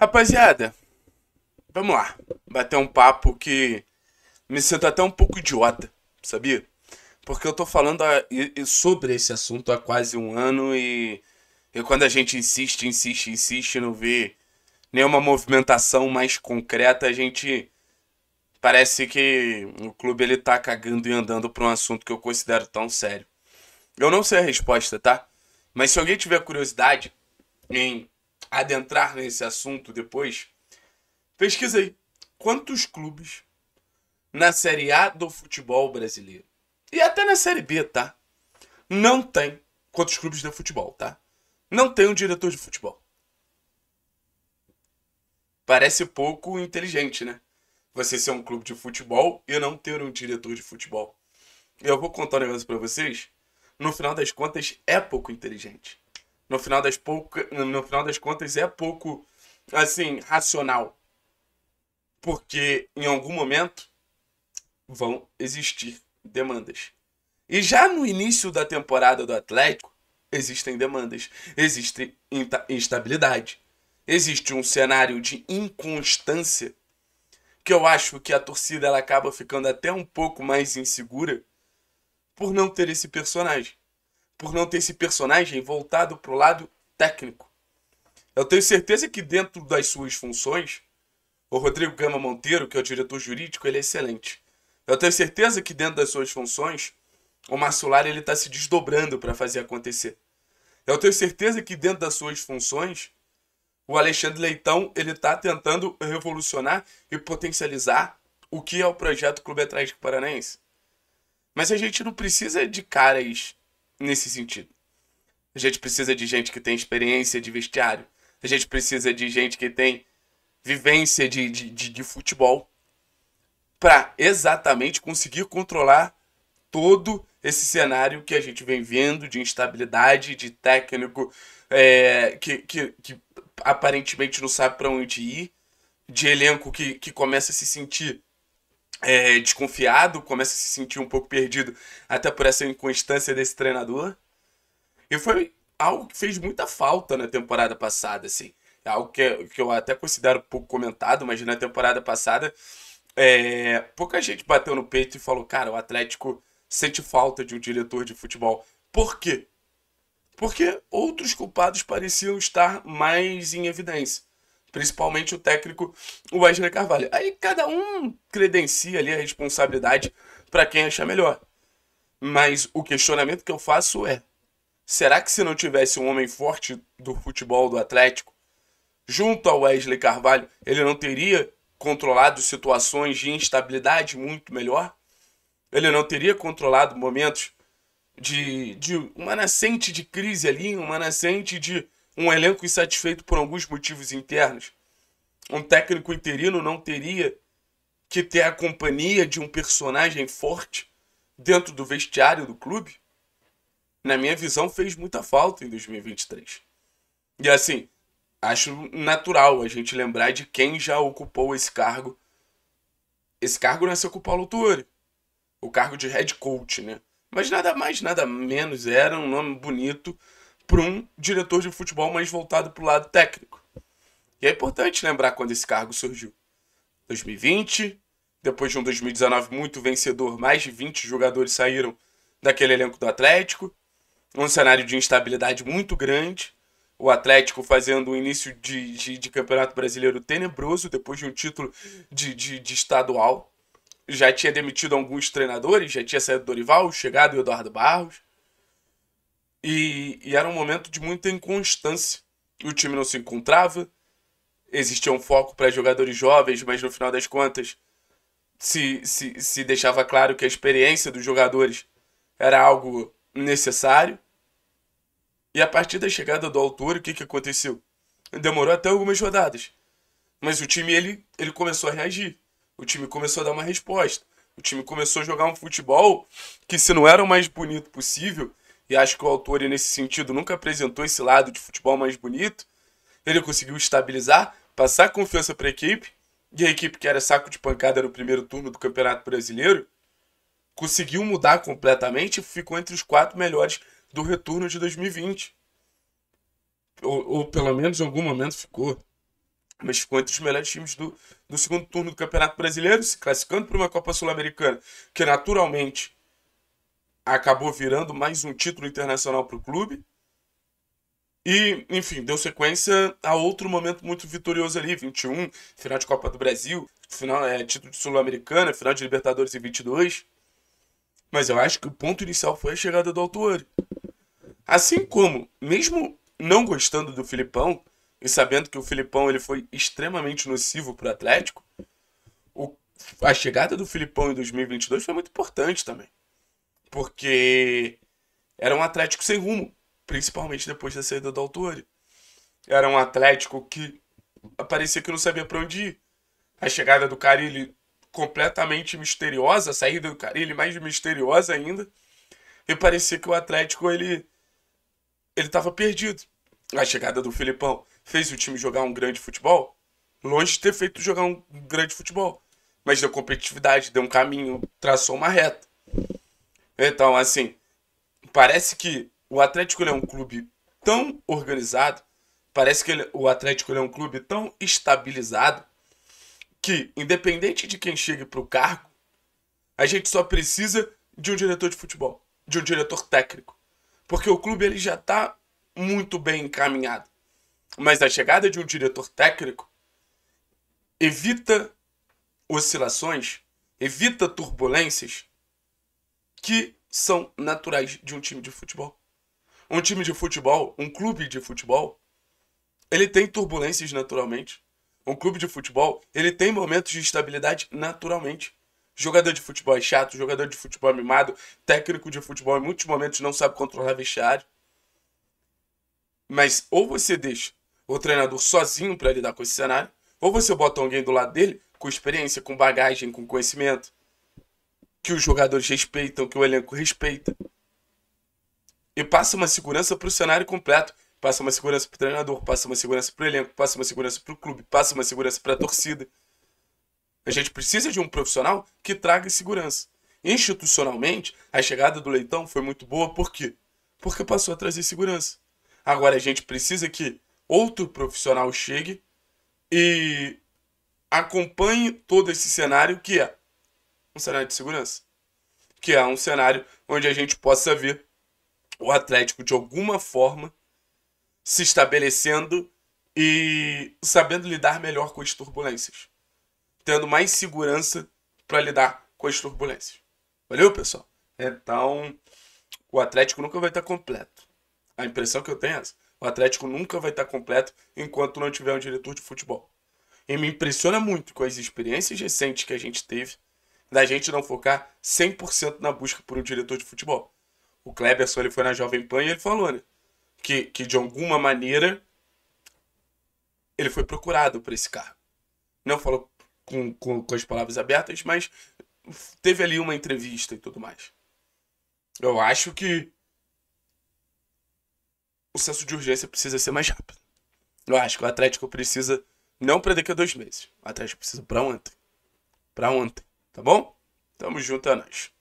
Rapaziada, vamos lá. Bater um papo que me sinto até um pouco idiota, sabia? Porque eu tô falando a, e, sobre esse assunto há quase um ano e, e quando a gente insiste, insiste, insiste, não vê nenhuma movimentação mais concreta, a gente parece que o clube ele tá cagando e andando para um assunto que eu considero tão sério. Eu não sei a resposta, tá? Mas se alguém tiver curiosidade em adentrar nesse assunto depois, pesquisei quantos clubes na Série A do futebol brasileiro e até na Série B, tá? Não tem quantos clubes de futebol, tá? Não tem um diretor de futebol. Parece pouco inteligente, né? Você ser um clube de futebol e não ter um diretor de futebol. Eu vou contar um negócio para vocês. No final das contas, é pouco inteligente no final das, pouca, no final das contas é pouco assim racional. Porque em algum momento vão existir demandas. E já no início da temporada do Atlético, existem demandas, existe instabilidade, existe um cenário de inconstância que eu acho que a torcida ela acaba ficando até um pouco mais insegura por não ter esse personagem por não ter esse personagem voltado para o lado técnico. Eu tenho certeza que dentro das suas funções, o Rodrigo Gama Monteiro, que é o diretor jurídico, ele é excelente. Eu tenho certeza que dentro das suas funções, o Massular ele está se desdobrando para fazer acontecer. Eu tenho certeza que dentro das suas funções, o Alexandre Leitão ele está tentando revolucionar e potencializar o que é o projeto Clube Atlético Paranaense. Mas a gente não precisa de caras nesse sentido. A gente precisa de gente que tem experiência de vestiário. A gente precisa de gente que tem vivência de, de, de, de futebol para exatamente conseguir controlar todo esse cenário que a gente vem vendo de instabilidade, de técnico é, que, que, que aparentemente não sabe para onde ir, de elenco que, que começa a se sentir é, desconfiado, começa a se sentir um pouco perdido, até por essa inconstância desse treinador. E foi algo que fez muita falta na temporada passada, assim. É algo que, que eu até considero pouco comentado, mas na temporada passada, é, pouca gente bateu no peito e falou: cara, o Atlético sente falta de um diretor de futebol. Por quê? Porque outros culpados pareciam estar mais em evidência principalmente o técnico Wesley Carvalho. Aí cada um credencia ali a responsabilidade para quem achar melhor. Mas o questionamento que eu faço é: será que se não tivesse um homem forte do futebol do Atlético junto ao Wesley Carvalho, ele não teria controlado situações de instabilidade muito melhor? Ele não teria controlado momentos de, de uma nascente de crise ali, uma nascente de um elenco insatisfeito por alguns motivos internos. Um técnico interino não teria que ter a companhia de um personagem forte dentro do vestiário do clube? Na minha visão, fez muita falta em 2023. E assim, acho natural a gente lembrar de quem já ocupou esse cargo. Esse cargo nasceu é com o Paulo Tuori, o cargo de head coach, né? Mas nada mais, nada menos, era um nome bonito para um diretor de futebol mais voltado para o lado técnico. E é importante lembrar quando esse cargo surgiu. 2020, depois de um 2019 muito vencedor, mais de 20 jogadores saíram daquele elenco do Atlético. Um cenário de instabilidade muito grande. O Atlético fazendo um início de, de, de Campeonato Brasileiro tenebroso, depois de um título de, de, de estadual. Já tinha demitido alguns treinadores, já tinha saído Dorival, chegado Eduardo Barros. E, e, era um momento de muita inconstância. O time não se encontrava, existia um foco para jogadores jovens, mas no final das contas se, se, se deixava claro que a experiência dos jogadores era algo necessário. E a partir da chegada do autor, o que, que aconteceu? Demorou até algumas rodadas. Mas o time ele, ele começou a reagir. O time começou a dar uma resposta. O time começou a jogar um futebol que, se não era o mais bonito possível, e acho que o autor, nesse sentido, nunca apresentou esse lado de futebol mais bonito. Ele conseguiu estabilizar, passar confiança para a equipe, e a equipe que era saco de pancada no primeiro turno do Campeonato Brasileiro conseguiu mudar completamente e ficou entre os quatro melhores do retorno de 2020. Ou, ou pelo menos em algum momento ficou. Mas ficou entre os melhores times do, do segundo turno do Campeonato Brasileiro, se classificando para uma Copa Sul-Americana, que naturalmente acabou virando mais um título internacional para o clube. E, enfim, deu sequência a outro momento muito vitorioso ali, 21, final de Copa do Brasil, final é, título de Sul-Americana, final de Libertadores em 22. Mas eu acho que o ponto inicial foi a chegada do Autuori. Assim como, mesmo não gostando do Filipão, e sabendo que o Filipão ele foi extremamente nocivo para o Atlético, a chegada do Filipão em 2022 foi muito importante também. Porque era um Atlético sem rumo, principalmente depois da saída do Autori. Era um Atlético que parecia que não sabia para onde ir. A chegada do Carilli completamente misteriosa, a saída do Carilli mais misteriosa ainda. E parecia que o Atlético ele ele estava perdido. A chegada do Filipão fez o time jogar um grande futebol, longe de ter feito jogar um grande futebol, mas deu competitividade, deu um caminho, traçou uma reta. Então, assim, parece que o Atlético é um clube tão organizado, parece que ele, o Atlético é um clube tão estabilizado, que, independente de quem chegue para o cargo, a gente só precisa de um diretor de futebol, de um diretor técnico. Porque o clube ele já está muito bem encaminhado. Mas a chegada de um diretor técnico evita oscilações, evita turbulências que são naturais de um time de futebol. Um time de futebol, um clube de futebol, ele tem turbulências naturalmente. Um clube de futebol, ele tem momentos de instabilidade naturalmente. Jogador de futebol é chato, jogador de futebol é mimado, técnico de futebol em muitos momentos não sabe controlar vestiário. Mas ou você deixa o treinador sozinho para lidar com esse cenário, ou você bota alguém do lado dele com experiência, com bagagem, com conhecimento, que os jogadores respeitam, que o elenco respeita. E passa uma segurança para o cenário completo. Passa uma segurança para o treinador, passa uma segurança para o elenco, passa uma segurança para o clube, passa uma segurança para a torcida. A gente precisa de um profissional que traga segurança. Institucionalmente, a chegada do Leitão foi muito boa, por quê? Porque passou a trazer segurança. Agora a gente precisa que outro profissional chegue e acompanhe todo esse cenário que é um cenário de segurança. Que é um cenário onde a gente possa ver o Atlético de alguma forma se estabelecendo e sabendo lidar melhor com as turbulências. Tendo mais segurança para lidar com as turbulências. Valeu, pessoal? Então, o Atlético nunca vai estar tá completo. A impressão que eu tenho é essa. O Atlético nunca vai estar tá completo enquanto não tiver um diretor de futebol. E me impressiona muito com as experiências recentes que a gente teve da gente não focar 100% na busca por um diretor de futebol. O Kleberson ele foi na Jovem Pan e ele falou, né? Que, que de alguma maneira ele foi procurado por esse carro. Não falou com, com, com as palavras abertas, mas teve ali uma entrevista e tudo mais. Eu acho que o senso de urgência precisa ser mais rápido. Eu acho que o Atlético precisa, não para daqui a dois meses, o Atlético precisa para ontem. Para ontem. Tá bom? Tamo junto, é nóis.